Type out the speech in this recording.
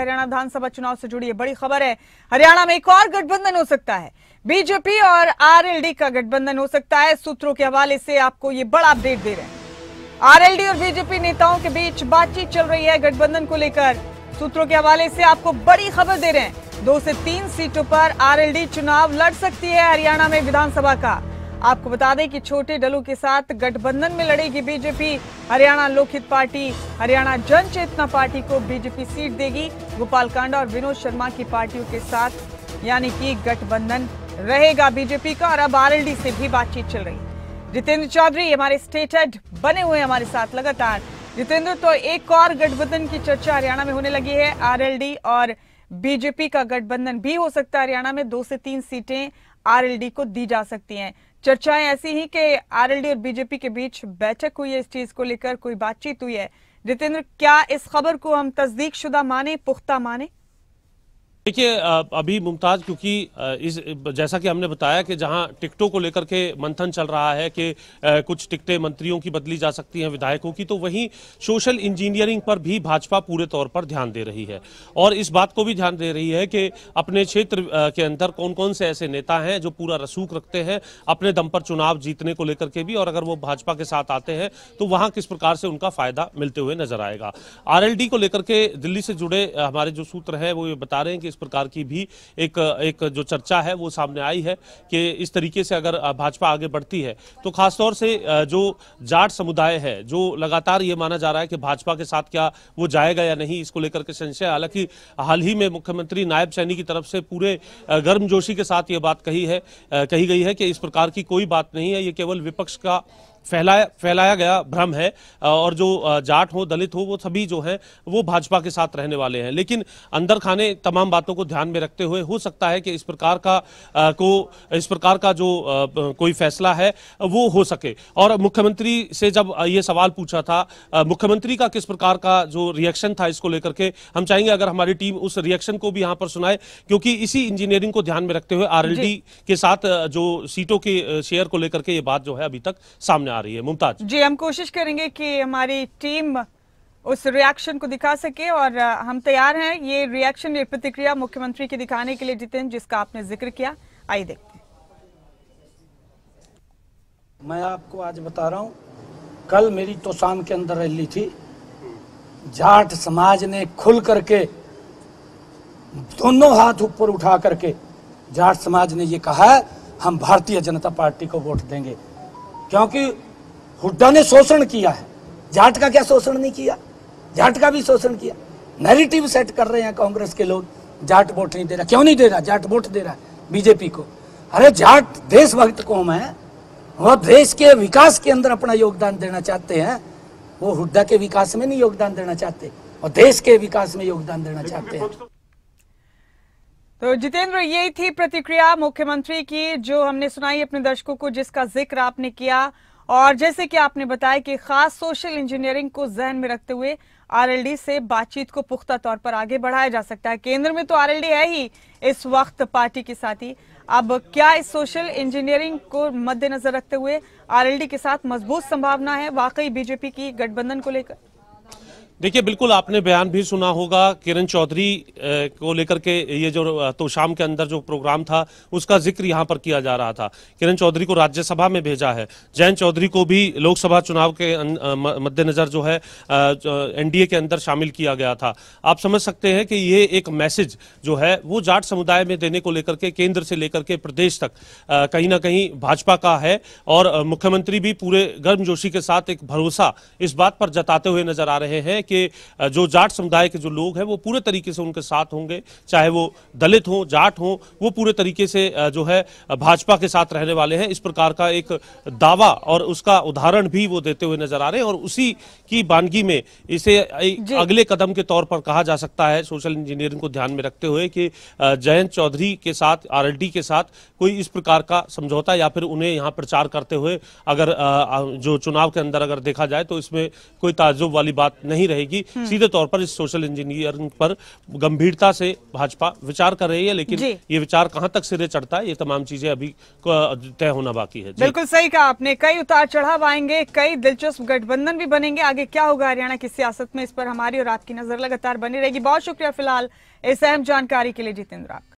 हरियाणा विधानसभा चुनाव से जुड़ी बड़ी खबर है हरियाणा में एक और गठबंधन हो सकता है बीजेपी और आरएलडी का गठबंधन हो सकता है सूत्रों के हवाले से आपको ये बड़ा अपडेट दे रहे हैं आरएलडी और बीजेपी नेताओं के बीच बातचीत चल रही है गठबंधन को लेकर सूत्रों के हवाले से आपको बड़ी खबर दे रहे हैं दो से तीन सीटों पर आरएलडी चुनाव लड़ सकती है हरियाणा में विधानसभा का आपको बता दें कि छोटे दलों के साथ गठबंधन में लड़ेगी बीजेपी हरियाणा लोकहित पार्टी हरियाणा जन चेतना पार्टी को बीजेपी सीट देगी गोपाल कांडा और विनोद शर्मा की पार्टियों के साथ यानी कि गठबंधन रहेगा बीजेपी का और अब आरएलडी से भी बातचीत चल रही जितेंद्र चौधरी हमारे स्टेट हेड बने हुए हमारे साथ लगातार जितेंद्र तो एक और गठबंधन की चर्चा हरियाणा में होने लगी है आरएलडी और बीजेपी का गठबंधन भी हो सकता है हरियाणा में दो से तीन सीटें आरएलडी को दी जा सकती हैं चर्चाएं ऐसी ही कि आरएलडी और बीजेपी के बीच बैठक हुई है इस चीज को लेकर कोई बातचीत हुई है जितेंद्र क्या इस खबर को हम तस्दीक शुदा माने पुख्ता माने देखिए अभी मुमताज़ क्योंकि इस जैसा कि हमने बताया कि जहां टिकटों को लेकर के मंथन चल रहा है कि कुछ टिकटें मंत्रियों की बदली जा सकती हैं विधायकों की तो वहीं सोशल इंजीनियरिंग पर भी भाजपा पूरे तौर पर ध्यान दे रही है और इस बात को भी ध्यान दे रही है कि अपने क्षेत्र के अंदर कौन कौन से ऐसे नेता हैं जो पूरा रसूख रखते हैं अपने दम पर चुनाव जीतने को लेकर के भी और अगर वो भाजपा के साथ आते हैं तो वहाँ किस प्रकार से उनका फायदा मिलते हुए नजर आएगा आर को लेकर के दिल्ली से जुड़े हमारे जो सूत्र हैं वो ये बता रहे हैं कि इस प्रकार की भी एक एक जो चर्चा है वो सामने आई है कि इस तरीके से अगर भाजपा आगे बढ़ती है तो खासतौर से जो जाट समुदाय है जो लगातार ये माना जा रहा है कि भाजपा के साथ क्या वो जाएगा या नहीं इसको लेकर के संशय हालांकि हाल ही में मुख्यमंत्री नायब सैनी की तरफ से पूरे गर्मजोशी के साथ ये बात कही है कही गई है कि इस प्रकार की कोई बात नहीं है ये केवल विपक्ष का फैलाया फैलाया गया भ्रम है और जो जाट हो दलित हो वो सभी जो है वो भाजपा के साथ रहने वाले हैं लेकिन अंदर खाने तमाम बातों को ध्यान में रखते हुए हो सकता है कि इस प्रकार का को इस प्रकार का जो कोई फैसला है वो हो सके और मुख्यमंत्री से जब ये सवाल पूछा था मुख्यमंत्री का किस प्रकार का जो रिएक्शन था इसको लेकर के हम चाहेंगे अगर हमारी टीम उस रिएक्शन को भी यहाँ पर सुनाए क्योंकि इसी इंजीनियरिंग को ध्यान में रखते हुए आर के साथ जो सीटों के शेयर को लेकर के ये बात जो है अभी तक सामने में आ रही है मुमताज जी हम कोशिश करेंगे कि हमारी टीम उस रिएक्शन को दिखा सके और हम तैयार हैं ये रिएक्शन ये प्रतिक्रिया मुख्यमंत्री के दिखाने के लिए जितेन जिसका आपने जिक्र किया आइए देखते हैं मैं आपको आज बता रहा हूँ कल मेरी तोसान के अंदर रैली थी जाट समाज ने खुल करके दोनों हाथ ऊपर उठा करके जाट समाज ने ये कहा है हम भारतीय जनता पार्टी को वोट देंगे क्योंकि हुड्डा ने शोषण किया है जाट का क्या शोषण नहीं किया जाट का भी शोषण किया नैरेटिव सेट कर रहे हैं कांग्रेस के लोग जाट वोट नहीं दे रहा क्यों नहीं दे रहा जाट वोट दे रहा है बीजेपी को अरे जाट देशभक्त कौम है वह देश के विकास के अंदर अपना योगदान देना चाहते हैं वो हुड्डा के विकास में नहीं योगदान देना चाहते और देश के विकास में योगदान देना चाहते हैं तो जितेंद्र यही थी प्रतिक्रिया मुख्यमंत्री की जो हमने सुनाई अपने दर्शकों को जिसका जिक्र आपने किया और जैसे कि आपने बताया कि खास सोशल इंजीनियरिंग को जहन में रखते हुए आरएलडी से बातचीत को पुख्ता तौर पर आगे बढ़ाया जा सकता है केंद्र में तो आरएलडी है ही इस वक्त पार्टी के साथ ही अब क्या इस सोशल इंजीनियरिंग को मद्देनजर रखते हुए आरएलडी के साथ मजबूत संभावना है वाकई बीजेपी की गठबंधन को लेकर देखिए बिल्कुल आपने बयान भी सुना होगा किरण चौधरी को लेकर के ये जो तो शाम के अंदर जो प्रोग्राम था उसका जिक्र यहाँ पर किया जा रहा था किरण चौधरी को राज्यसभा में भेजा है जयंत चौधरी को भी लोकसभा चुनाव के अं, मद्देनजर जो है एनडीए के अंदर शामिल किया गया था आप समझ सकते हैं कि ये एक मैसेज जो है वो जाट समुदाय में देने को लेकर के केंद्र से लेकर के प्रदेश तक कहीं ना कहीं भाजपा का है और मुख्यमंत्री भी पूरे गर्मजोशी के साथ एक भरोसा इस बात पर जताते हुए नजर आ रहे हैं के जो जाट समुदाय के जो लोग हैं वो पूरे तरीके से उनके साथ होंगे चाहे वो दलित हों जाट हों वो पूरे तरीके से जो है भाजपा के साथ रहने वाले हैं इस प्रकार का एक दावा और उसका उदाहरण भी वो देते हुए नजर आ रहे हैं और उसी की बानगी में इसे अगले कदम के तौर पर कहा जा सकता है सोशल इंजीनियरिंग को ध्यान में रखते हुए कि जयंत चौधरी के साथ आर के साथ कोई इस प्रकार का समझौता या फिर उन्हें यहाँ प्रचार करते हुए अगर जो चुनाव के अंदर अगर देखा जाए तो इसमें कोई ताजुब वाली बात नहीं रही रहेगी सीधे तौर पर इस सोशल इंजीनियरिंग पर गंभीरता से भाजपा विचार कर रही है लेकिन ये विचार कहां तक सिरे चढ़ता है ये तमाम चीजें अभी तय होना बाकी है बिल्कुल सही कहा आपने कई उतार चढ़ाव आएंगे कई दिलचस्प गठबंधन भी बनेंगे आगे क्या होगा हरियाणा की सियासत में इस पर हमारी और आपकी नजर लगातार बनी रहेगी बहुत शुक्रिया फिलहाल इस अहम जानकारी के लिए जितेंद्र आप